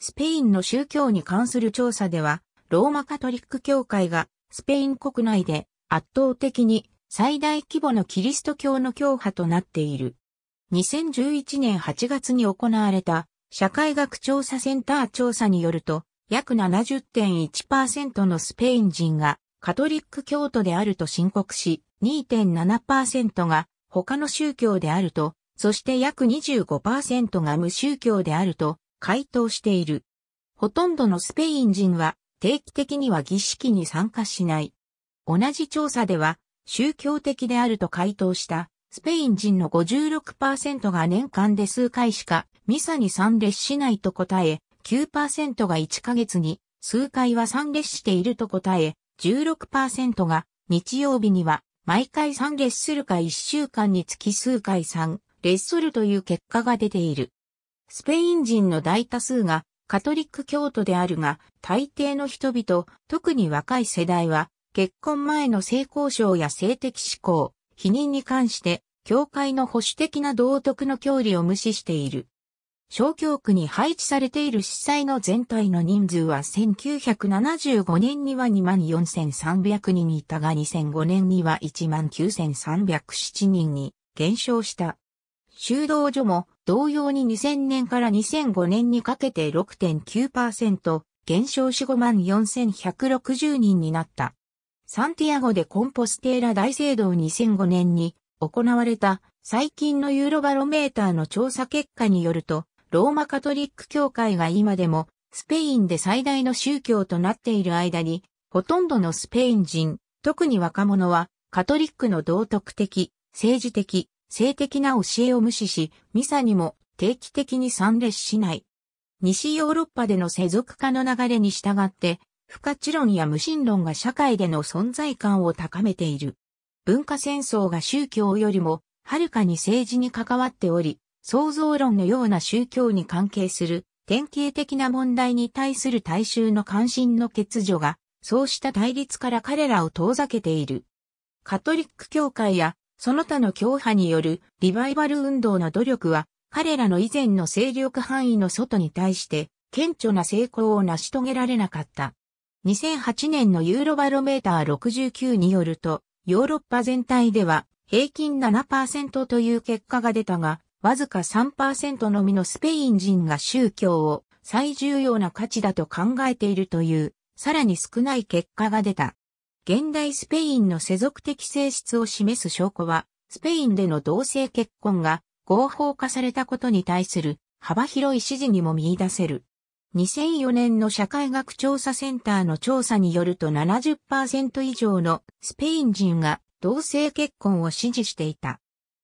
スペインの宗教に関する調査では、ローマカトリック教会がスペイン国内で圧倒的に最大規模のキリスト教の教派となっている。2011年8月に行われた社会学調査センター調査によると、約70.1%のスペイン人がカトリック教徒であると申告し、2.7%が他の宗教であると、そして約25%が無宗教であると回答している。ほとんどのスペイン人は定期的には儀式に参加しない。同じ調査では宗教的であると回答したスペイン人の56%が年間で数回しかミサに参列しないと答え、9%が1ヶ月に数回は参列していると答え、16%が日曜日には毎回参列するか1週間につき数回参列するという結果が出ている。スペイン人の大多数がカトリック教徒であるが、大抵の人々、特に若い世代は、結婚前の性交渉や性的指向、否認に関して、教会の保守的な道徳の教理を無視している。小教区に配置されている司祭の全体の人数は1975年には24,300人いたが2005年には19,307人に減少した。修道所も同様に2000年から2005年にかけて6.9%、減少し54,160人になった。サンティアゴでコンポステーラ大聖堂2005年に行われた最近のユーロバロメーターの調査結果によると、ローマカトリック教会が今でもスペインで最大の宗教となっている間に、ほとんどのスペイン人、特に若者はカトリックの道徳的、政治的、性的な教えを無視し、ミサにも定期的に参列しない。西ヨーロッパでの世俗化の流れに従って、不可知論や無神論が社会での存在感を高めている。文化戦争が宗教よりも、はるかに政治に関わっており、創造論のような宗教に関係する典型的な問題に対する大衆の関心の欠如が、そうした対立から彼らを遠ざけている。カトリック教会やその他の教派によるリバイバル運動の努力は、彼らの以前の勢力範囲の外に対して、顕著な成功を成し遂げられなかった。2008年のユーロバロメーター69によると、ヨーロッパ全体では平均7%という結果が出たが、わずか3%のみのスペイン人が宗教を最重要な価値だと考えているという、さらに少ない結果が出た。現代スペインの世俗的性質を示す証拠は、スペインでの同性結婚が合法化されたことに対する幅広い支持にも見出せる。2004年の社会学調査センターの調査によると70%以上のスペイン人が同性結婚を支持していた。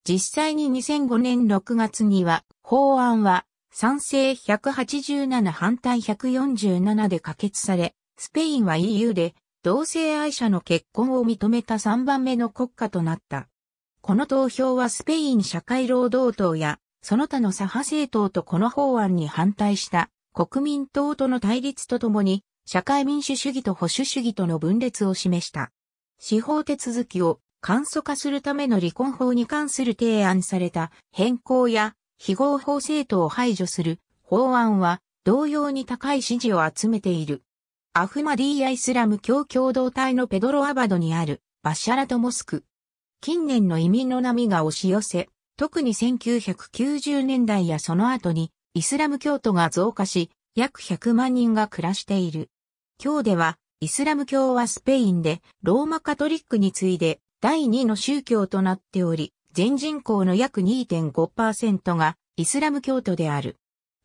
実際に2005年6月には法案は賛成187反対147で可決され、スペインは EU で同性愛者の結婚を認めた3番目の国家となった。この投票はスペイン社会労働党やその他の左派政党とこの法案に反対した国民党との対立とともに社会民主主義と保守主義との分裂を示した。司法手続きを簡素化するための離婚法に関する提案された変更や非合法政党を排除する法案は同様に高い支持を集めている。アフマディーアイスラム教共同体のペドロアバドにあるバシャラトモスク。近年の移民の波が押し寄せ、特に1990年代やその後にイスラム教徒が増加し、約100万人が暮らしている。今日では、イスラム教はスペインでローマカトリックに次いで第2の宗教となっており、全人口の約2.5%がイスラム教徒である。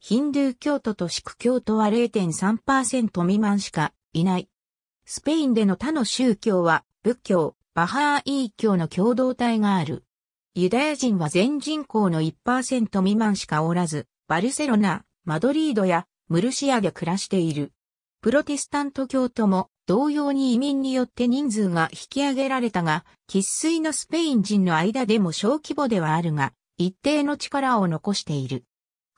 ヒンドゥー教徒とシク教徒は0.3%未満しかいない。スペインでの他の宗教は仏教、バハーイー教の共同体がある。ユダヤ人は全人口の1%未満しかおらず、バルセロナ、マドリードやムルシアで暮らしている。プロテスタント教徒も同様に移民によって人数が引き上げられたが、喫水のスペイン人の間でも小規模ではあるが、一定の力を残している。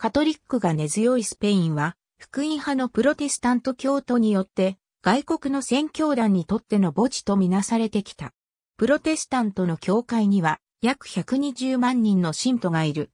カトリックが根強いスペインは、福音派のプロテスタント教徒によって、外国の宣教団にとっての墓地とみなされてきた。プロテスタントの教会には、約120万人の信徒がいる。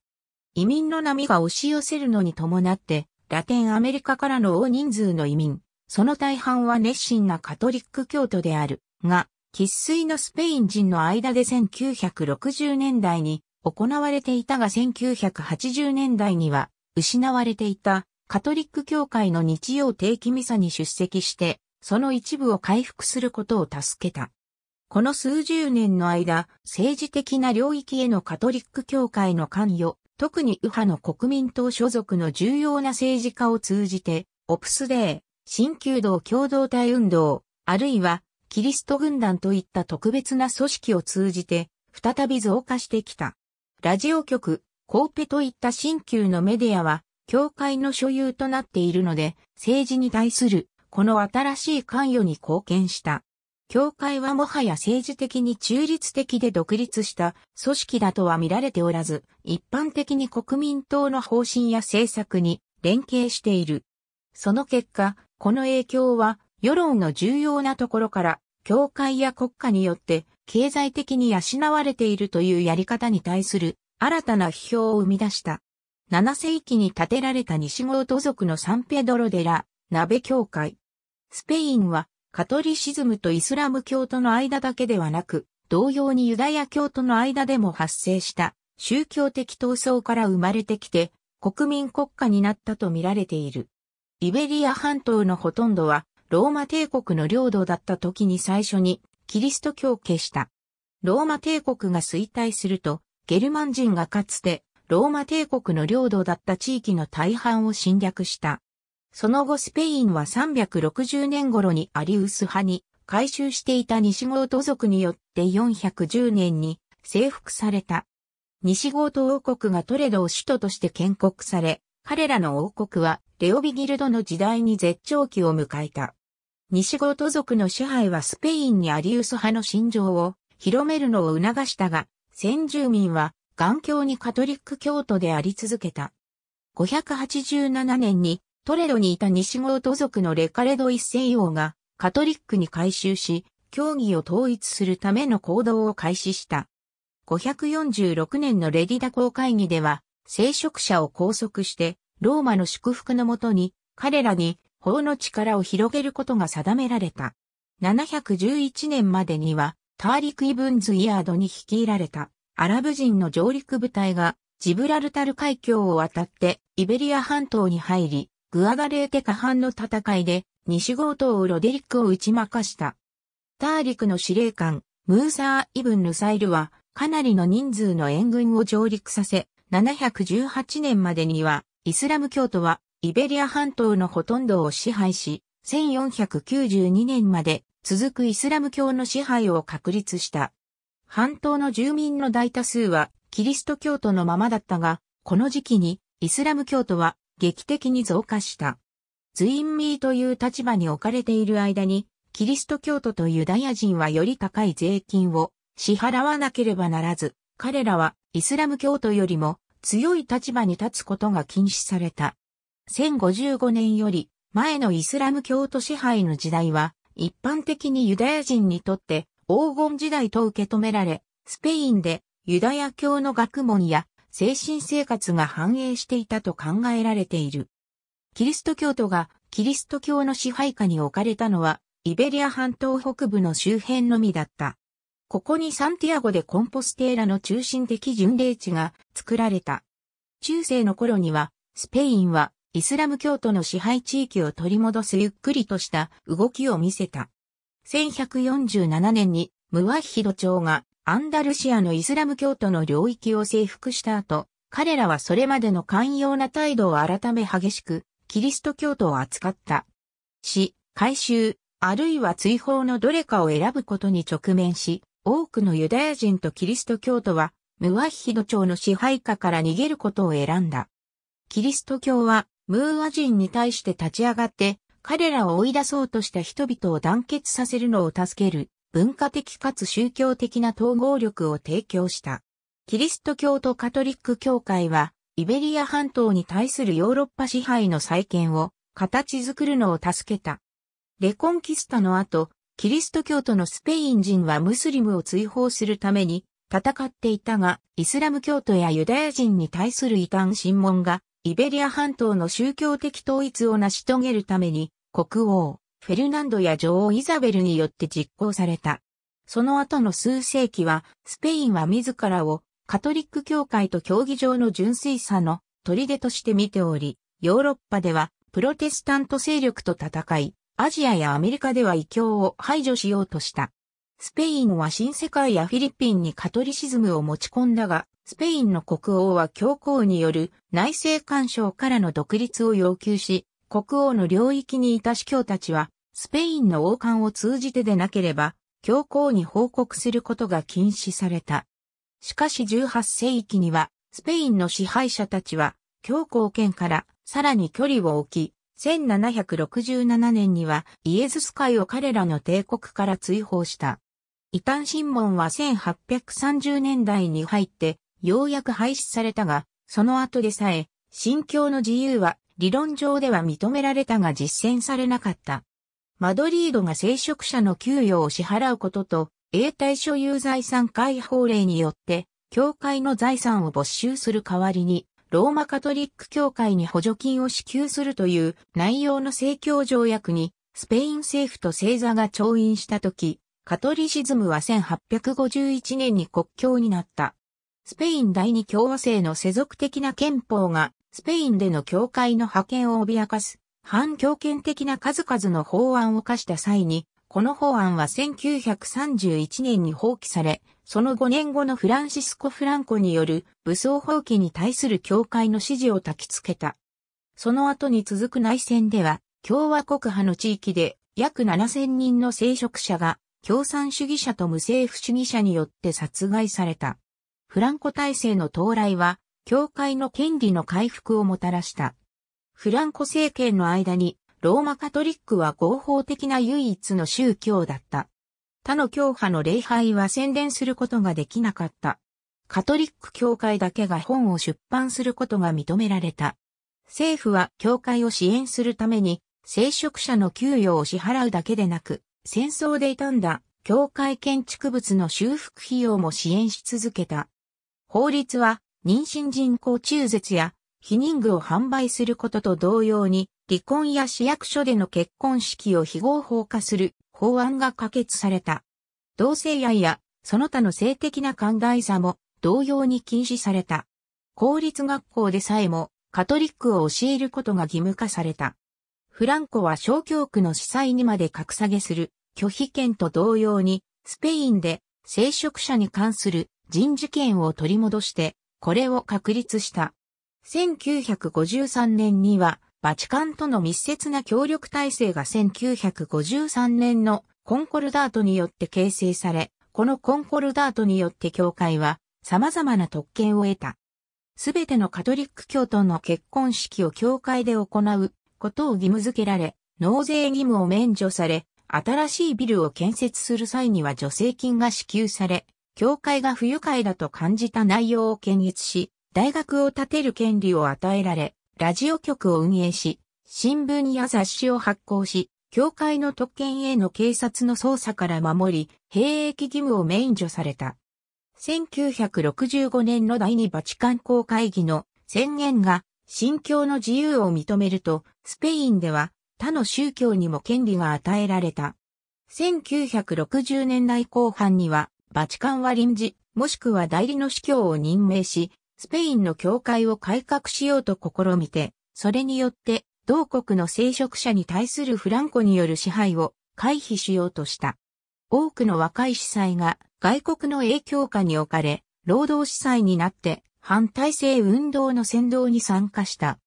移民の波が押し寄せるのに伴って、ラテンアメリカからの大人数の移民、その大半は熱心なカトリック教徒である、が、喫水のスペイン人の間で1960年代に行われていたが1980年代には失われていたカトリック教会の日曜定期ミサに出席して、その一部を回復することを助けた。この数十年の間、政治的な領域へのカトリック教会の関与、特に右派の国民党所属の重要な政治家を通じて、オプスデー、新旧道共同体運動、あるいは、キリスト軍団といった特別な組織を通じて、再び増加してきた。ラジオ局、コーペといった新旧のメディアは、教会の所有となっているので、政治に対する、この新しい関与に貢献した。教会はもはや政治的に中立的で独立した組織だとは見られておらず、一般的に国民党の方針や政策に連携している。その結果、この影響は世論の重要なところから、教会や国家によって経済的に養われているというやり方に対する新たな批評を生み出した。7世紀に建てられた西郷都族のサンペドロデラ、鍋教会。スペインはカトリシズムとイスラム教徒の間だけではなく、同様にユダヤ教徒の間でも発生した宗教的闘争から生まれてきて国民国家になったと見られている。イベリア半島のほとんどはローマ帝国の領土だった時に最初にキリスト教を消した。ローマ帝国が衰退するとゲルマン人がかつてローマ帝国の領土だった地域の大半を侵略した。その後スペインは360年頃にアリウス派に回収していた西ゴー族によって410年に征服された。西ゴー王国がトレドを首都として建国され、彼らの王国はレオビギルドの時代に絶頂期を迎えた。西ゴー族の支配はスペインにアリウス派の心情を広めるのを促したが、先住民は、頑強にカトリック教徒であり続けた。587年に、トレドにいた西ゴート族のレカレド一世王が、カトリックに改宗し、教義を統一するための行動を開始した。546年のレディダ公会議では、聖職者を拘束して、ローマの祝福のもとに、彼らに法の力を広げることが定められた。711年までには、ターリク・イブンズ・イヤードに率いられたアラブ人の上陸部隊がジブラルタル海峡を渡ってイベリア半島に入り、グアガレーテ下半の戦いで西号島をロデリックを打ち負かした。ターリクの司令官、ムーサー・イブン・ルサイルはかなりの人数の援軍を上陸させ、718年までにはイスラム教徒はイベリア半島のほとんどを支配し、1492年まで続くイスラム教の支配を確立した。半島の住民の大多数はキリスト教徒のままだったが、この時期にイスラム教徒は劇的に増加した。ズインミーという立場に置かれている間に、キリスト教徒とユダヤ人はより高い税金を支払わなければならず、彼らはイスラム教徒よりも強い立場に立つことが禁止された。1055年より前のイスラム教徒支配の時代は一般的にユダヤ人にとって黄金時代と受け止められ、スペインでユダヤ教の学問や精神生活が繁栄していたと考えられている。キリスト教徒がキリスト教の支配下に置かれたのは、イベリア半島北部の周辺のみだった。ここにサンティアゴでコンポステーラの中心的巡礼地が作られた。中世の頃には、スペインはイスラム教徒の支配地域を取り戻すゆっくりとした動きを見せた。1147年にムワヒド朝がアンダルシアのイスラム教徒の領域を征服した後、彼らはそれまでの寛容な態度を改め激しく、キリスト教徒を扱った。死、改収、あるいは追放のどれかを選ぶことに直面し、多くのユダヤ人とキリスト教徒は、ムワヒド朝の支配下から逃げることを選んだ。キリスト教はムーア人に対して立ち上がって彼らを追い出そうとした人々を団結させるのを助ける文化的かつ宗教的な統合力を提供した。キリスト教とカトリック教会はイベリア半島に対するヨーロッパ支配の再建を形作るのを助けた。レコンキスタの後、キリスト教徒のスペイン人はムスリムを追放するために戦っていたが、イスラム教徒やユダヤ人に対する異端審問がイベリア半島の宗教的統一を成し遂げるために、国王、フェルナンドや女王イザベルによって実行された。その後の数世紀は、スペインは自らをカトリック教会と競技場の純粋さの砦として見ており、ヨーロッパではプロテスタント勢力と戦い、アジアやアメリカでは異教を排除しようとした。スペインは新世界やフィリピンにカトリシズムを持ち込んだが、スペインの国王は教皇による内政干渉からの独立を要求し、国王の領域にいた司教たちは、スペインの王冠を通じてでなければ、教皇に報告することが禁止された。しかし18世紀には、スペインの支配者たちは、教皇権からさらに距離を置き、1767年にはイエズス会を彼らの帝国から追放した。異端審問は1830年代に入ってようやく廃止されたが、その後でさえ、信教の自由は理論上では認められたが実践されなかった。マドリードが聖職者の給与を支払うことと、永代所有財産解放令によって、教会の財産を没収する代わりに、ローマカトリック教会に補助金を支給するという内容の政教条約に、スペイン政府と星座が調印したとき、カトリシズムは1851年に国境になった。スペイン第二共和制の世俗的な憲法が、スペインでの教会の覇権を脅かす、反強権的な数々の法案を課した際に、この法案は1931年に放棄され、その5年後のフランシスコ・フランコによる武装放棄に対する教会の支持を焚きつけた。その後に続く内戦では、共和国派の地域で約7000人の聖職者が共産主義者と無政府主義者によって殺害された。フランコ体制の到来は、教会の権利の回復をもたらした。フランコ政権の間に、ローマカトリックは合法的な唯一の宗教だった。他の教派の礼拝は宣伝することができなかった。カトリック教会だけが本を出版することが認められた。政府は教会を支援するために、聖職者の給与を支払うだけでなく、戦争で傷んだ教会建築物の修復費用も支援し続けた。法律は妊娠人工中絶や避妊具を販売することと同様に離婚や市役所での結婚式を非合法化する法案が可決された。同性愛やその他の性的な寛大さも同様に禁止された。公立学校でさえもカトリックを教えることが義務化された。フランコは小教区の司祭にまで格下げする拒否権と同様に、スペインで聖職者に関する人事権を取り戻して、これを確立した。1953年には、バチカンとの密接な協力体制が1953年のコンコルダートによって形成され、このコンコルダートによって教会は様々な特権を得た。すべてのカトリック教徒の結婚式を教会で行うことを義務付けられ、納税義務を免除され、新しいビルを建設する際には助成金が支給され、教会が不愉快だと感じた内容を検閲し、大学を建てる権利を与えられ、ラジオ局を運営し、新聞や雑誌を発行し、教会の特権への警察の捜査から守り、兵役義務を免除された。1965年の第二バチカン公会議の宣言が信教の自由を認めると、スペインでは他の宗教にも権利が与えられた。1960年代後半には、バチカンは臨時、もしくは代理の司教を任命し、スペインの教会を改革しようと試みて、それによって、同国の聖職者に対するフランコによる支配を回避しようとした。多くの若い司祭が外国の影響下に置かれ、労働司祭になって反体制運動の先導に参加した。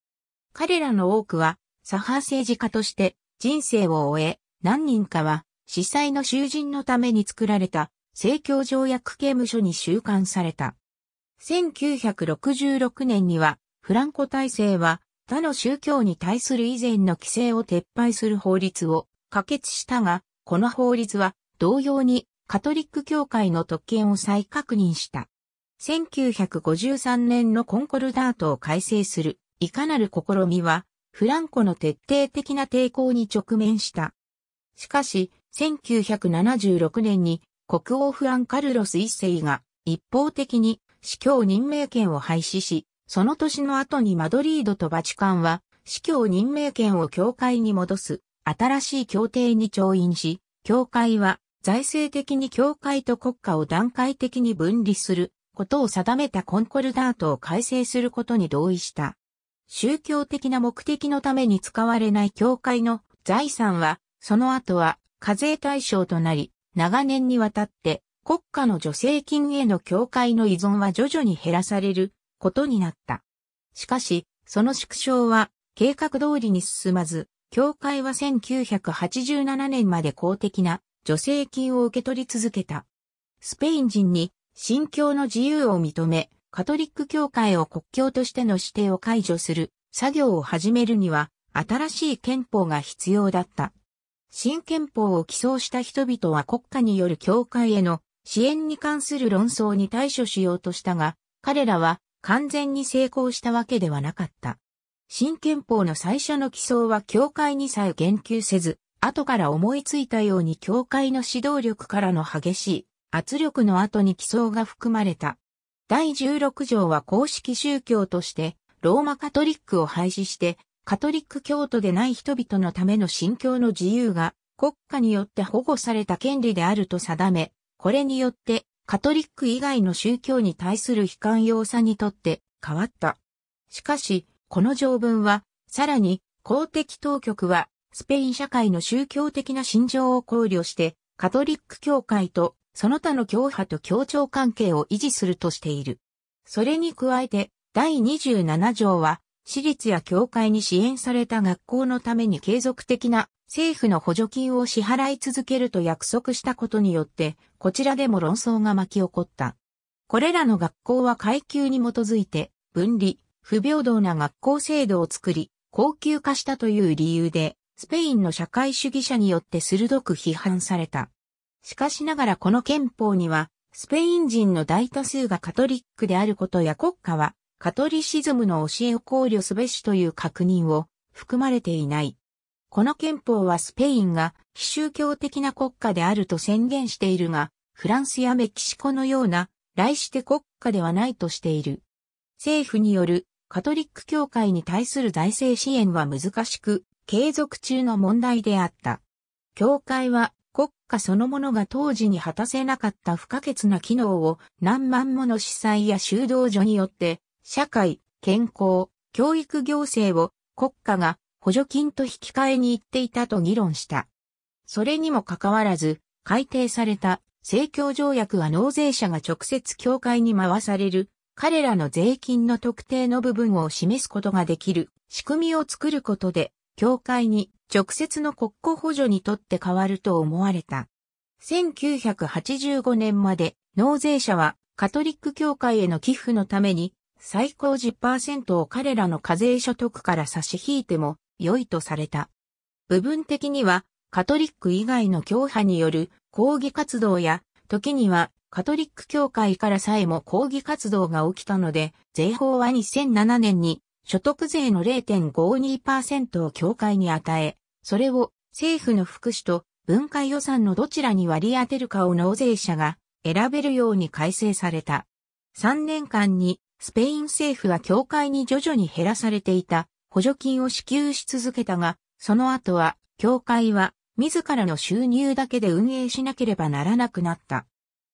彼らの多くは左派政治家として人生を終え、何人かは、司祭の囚人のために作られた、政教条約刑務所に収監された。1966年には、フランコ体制は、他の宗教に対する以前の規制を撤廃する法律を可決したが、この法律は同様にカトリック教会の特権を再確認した。1953年のコンコルダートを改正するいかなる試みはフランコの徹底的な抵抗に直面した。しかし、1976年に国王フランカルロス一世が一方的に司教任命権を廃止し、その年の後にマドリードとバチカンは司教任命権を教会に戻す新しい協定に調印し、教会は財政的に教会と国家を段階的に分離することを定めたコンコルダートを改正することに同意した。宗教的な目的のために使われない教会の財産は、その後は課税対象となり、長年にわたって国家の助成金への教会の依存は徐々に減らされることになった。しかし、その縮小は計画通りに進まず、教会は1987年まで公的な助成金を受け取り続けた。スペイン人に信教の自由を認め、カトリック教会を国教としての指定を解除する作業を始めるには、新しい憲法が必要だった。新憲法を起草した人々は国家による教会への支援に関する論争に対処しようとしたが、彼らは完全に成功したわけではなかった。新憲法の最初の起草は教会にさえ言及せず、後から思いついたように教会の指導力からの激しい圧力の後に起草が含まれた。第16条は公式宗教として、ローマカトリックを廃止して、カトリック教徒でない人々のための信教の自由が、国家によって保護された権利であると定め、これによって、カトリック以外の宗教に対する悲観要さにとって変わった。しかし、この条文は、さらに、公的当局は、スペイン社会の宗教的な心情を考慮して、カトリック教会とその他の教派と協調関係を維持するとしている。それに加えて、第27条は、私立や教会に支援された学校のために継続的な政府の補助金を支払い続けると約束したことによって、こちらでも論争が巻き起こった。これらの学校は階級に基づいて、分離、不平等な学校制度を作り、高級化したという理由で、スペインの社会主義者によって鋭く批判された。しかしながらこの憲法には、スペイン人の大多数がカトリックであることや国家は、カトリシズムの教えを考慮すべしという確認を含まれていない。この憲法はスペインが非宗教的な国家であると宣言しているが、フランスやメキシコのような来して国家ではないとしている。政府によるカトリック教会に対する財政支援は難しく、継続中の問題であった。教会は家そのものが当時に果たせなかった不可欠な機能を何万もの司祭や修道所によって、社会、健康、教育行政を国家が補助金と引き換えに行っていたと議論した。それにもかかわらず、改定された政教条約は納税者が直接教会に回される、彼らの税金の特定の部分を示すことができる仕組みを作ることで、教会に直接の国庫補助にとって変わると思われた。1985年まで納税者はカトリック教会への寄付のために最高10%を彼らの課税所得から差し引いても良いとされた。部分的にはカトリック以外の教派による抗議活動や時にはカトリック教会からさえも抗議活動が起きたので、税法は2007年に所得税の0.52%を協会に与え、それを政府の福祉と文化予算のどちらに割り当てるかを納税者が選べるように改正された。3年間にスペイン政府は協会に徐々に減らされていた補助金を支給し続けたが、その後は協会は自らの収入だけで運営しなければならなくなった。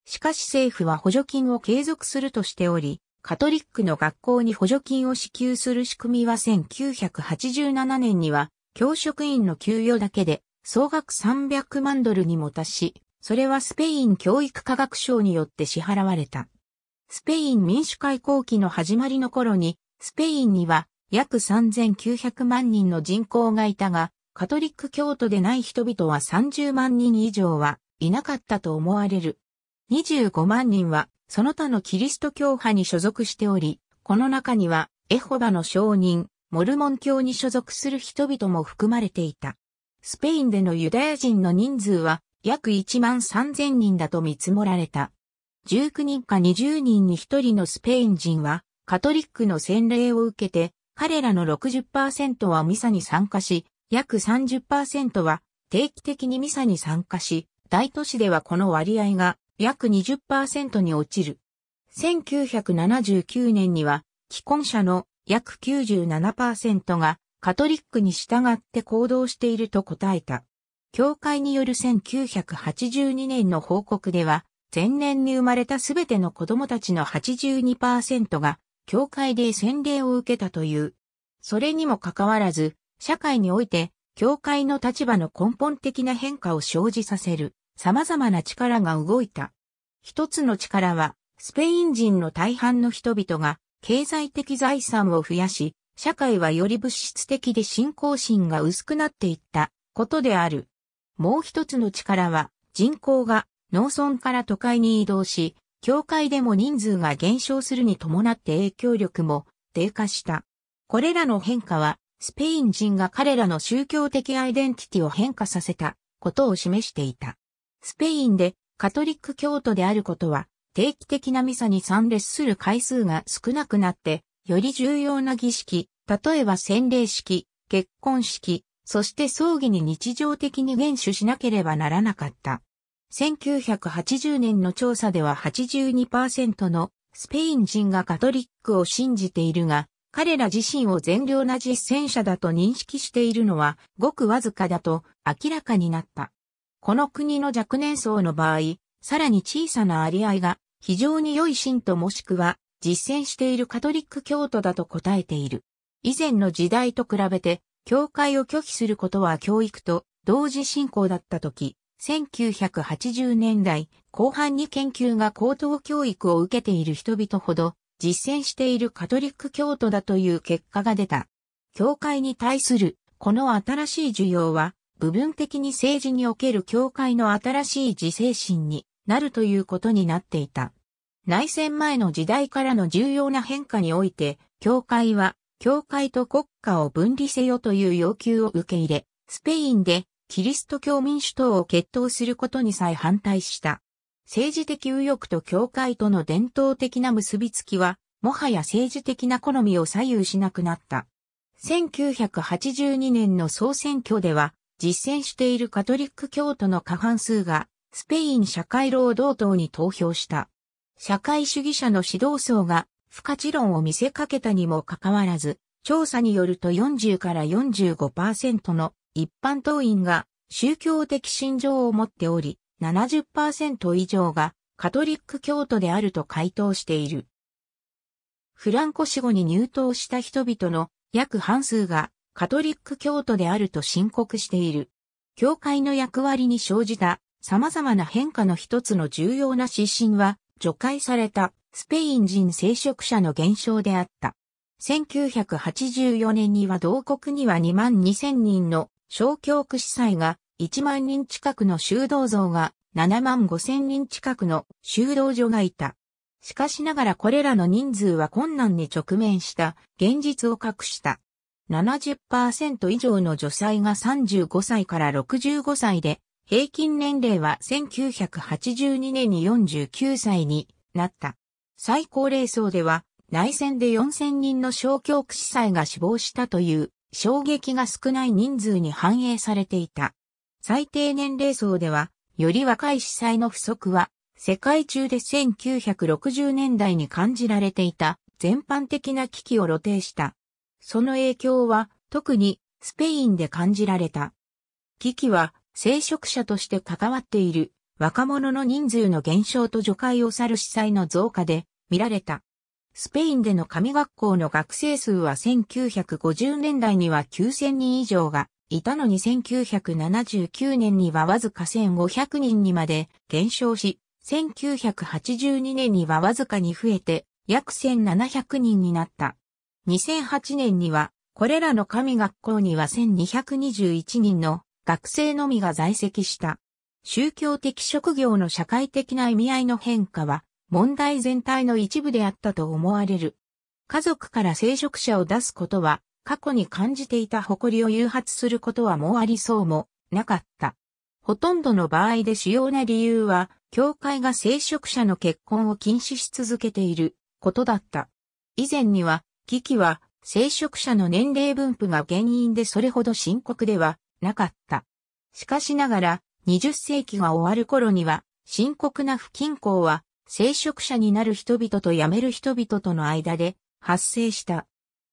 しかし政府は補助金を継続するとしており、カトリックの学校に補助金を支給する仕組みは1987年には、教職員の給与だけで総額300万ドルにも達し、それはスペイン教育科学省によって支払われた。スペイン民主開港期の始まりの頃に、スペインには約3900万人の人口がいたが、カトリック教徒でない人々は30万人以上はいなかったと思われる。25万人はその他のキリスト教派に所属しており、この中には、エホバの証人、モルモン教に所属する人々も含まれていた。スペインでのユダヤ人の人数は約1万3000人だと見積もられた。19人か20人に1人のスペイン人はカトリックの洗礼を受けて、彼らの60%はミサに参加し、約30%は定期的にミサに参加し、大都市ではこの割合が約20%に落ちる。1979年には、既婚者の約97%がカトリックに従って行動していると答えた。教会による1982年の報告では、前年に生まれたすべての子供たちの82%が、教会で洗礼を受けたという。それにもかかわらず、社会において、教会の立場の根本的な変化を生じさせる、様々な力が動いた。一つの力は、スペイン人の大半の人々が経済的財産を増やし、社会はより物質的で信仰心が薄くなっていったことである。もう一つの力は、人口が農村から都会に移動し、教会でも人数が減少するに伴って影響力も低下した。これらの変化は、スペイン人が彼らの宗教的アイデンティティを変化させたことを示していた。スペインでカトリック教徒であることは、定期的なミサに参列する回数が少なくなって、より重要な儀式、例えば洗礼式、結婚式、そして葬儀に日常的に厳守しなければならなかった。1980年の調査では82%のスペイン人がカトリックを信じているが、彼ら自身を善良な実践者だと認識しているのはごくわずかだと明らかになった。この国の若年層の場合、さらに小さなあり合が非常に良い信徒もしくは実践しているカトリック教徒だと答えている。以前の時代と比べて、教会を拒否することは教育と同時進行だった時、1980年代後半に研究が高等教育を受けている人々ほど実践しているカトリック教徒だという結果が出た。教会に対するこの新しい需要は部分的に政治における教会の新しい自制心になるということになっていた。内戦前の時代からの重要な変化において、教会は、教会と国家を分離せよという要求を受け入れ、スペインでキリスト教民主党を決闘することにさえ反対した。政治的右翼と教会との伝統的な結びつきは、もはや政治的な好みを左右しなくなった。1982年の総選挙では、実践しているカトリック教徒の過半数が、スペイン社会労働党に投票した。社会主義者の指導層が、不可知論を見せかけたにもかかわらず、調査によると40から45%の一般党員が宗教的信条を持っており、70%以上がカトリック教徒であると回答している。フランコ死後に入党した人々の約半数がカトリック教徒であると申告している。教会の役割に生じた様々な変化の一つの重要な指針は、除外されたスペイン人聖職者の減少であった。1984年には同国には2万2000人の小教区司祭が1万人近くの修道像が7万5000人近くの修道所がいた。しかしながらこれらの人数は困難に直面した現実を隠した。70%以上の女性が35歳から65歳で、平均年齢は1982年に49歳になった。最高齢層では、内戦で4000人の小教区司祭が死亡したという衝撃が少ない人数に反映されていた。最低年齢層では、より若い司祭の不足は、世界中で1960年代に感じられていた全般的な危機を露呈した。その影響は特にスペインで感じられた。危機は聖職者として関わっている若者の人数の減少と除解を去る司祭の増加で見られた。スペインでの神学校の学生数は1950年代には9000人以上がいたのに1979年にはわずか1500人にまで減少し、1982年にはわずかに増えて約1700人になった。2008年には、これらの神学校には1221人の学生のみが在籍した。宗教的職業の社会的な意味合いの変化は、問題全体の一部であったと思われる。家族から聖職者を出すことは、過去に感じていた誇りを誘発することはもうありそうもなかった。ほとんどの場合で主要な理由は、教会が聖職者の結婚を禁止し続けていることだった。以前には、危機は聖職者の年齢分布が原因でそれほど深刻ではなかった。しかしながら、20世紀が終わる頃には、深刻な不均衡は、聖職者になる人々と辞める人々との間で発生した。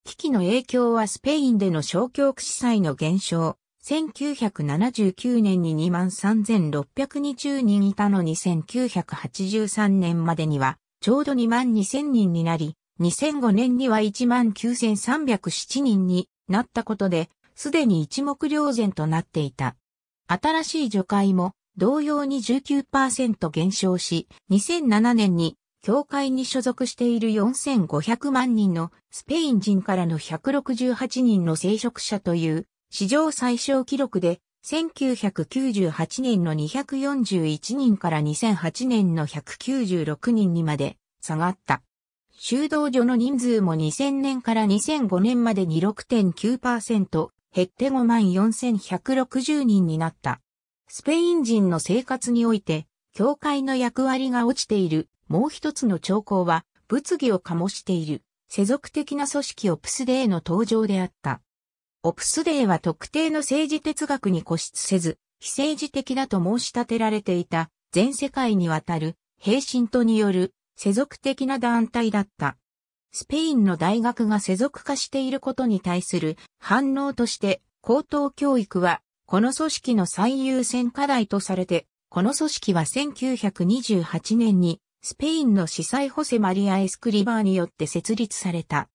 危機の影響はスペインでの小教区司祭の減少、1979年に23,620人いたのに1983年までには、ちょうど22,000人になり、2005年には19,307人になったことで、すでに一目瞭然となっていた。新しい除会も同様に19%減少し、2007年に教会に所属している4500万人のスペイン人からの168人の聖職者という史上最小記録で1998年の241人から2008年の196人にまで下がった。修道所の人数も2000年から2005年までに6.9%減って54,160人になった。スペイン人の生活において、教会の役割が落ちている、もう一つの兆候は、物議を醸している、世俗的な組織オプスデーの登場であった。オプスデーは特定の政治哲学に固執せず、非政治的だと申し立てられていた、全世界にわたる、平身とによる世俗的な団体だった。スペインの大学が世俗化していることに対する反応として高等教育はこの組織の最優先課題とされて、この組織は1928年にスペインの司祭ホセマリア・エスクリバーによって設立された。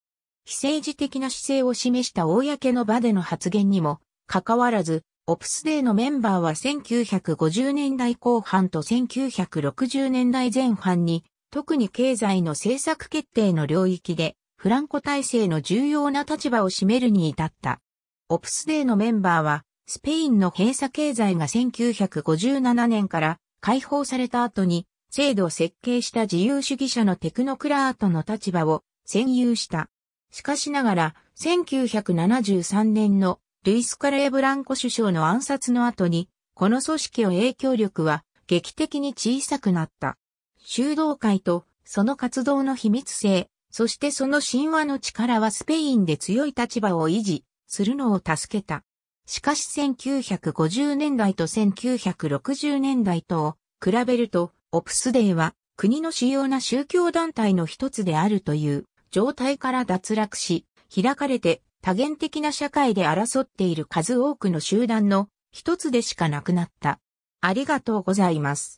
非政治的な姿勢を示した公の場での発言にも、かかわらず、オプスデーのメンバーは1950年代後半と1960年代前半に特に経済の政策決定の領域で、フランコ体制の重要な立場を占めるに至った。オプスデーのメンバーは、スペインの閉鎖経済が1957年から解放された後に、制度を設計した自由主義者のテクノクラートの立場を占有した。しかしながら、1973年のルイス・カレー・ブランコ首相の暗殺の後に、この組織を影響力は劇的に小さくなった。修道会とその活動の秘密性、そしてその神話の力はスペインで強い立場を維持するのを助けた。しかし1950年代と1960年代とを比べると、オプスデーは国の主要な宗教団体の一つであるという状態から脱落し、開かれて多元的な社会で争っている数多くの集団の一つでしかなくなった。ありがとうございます。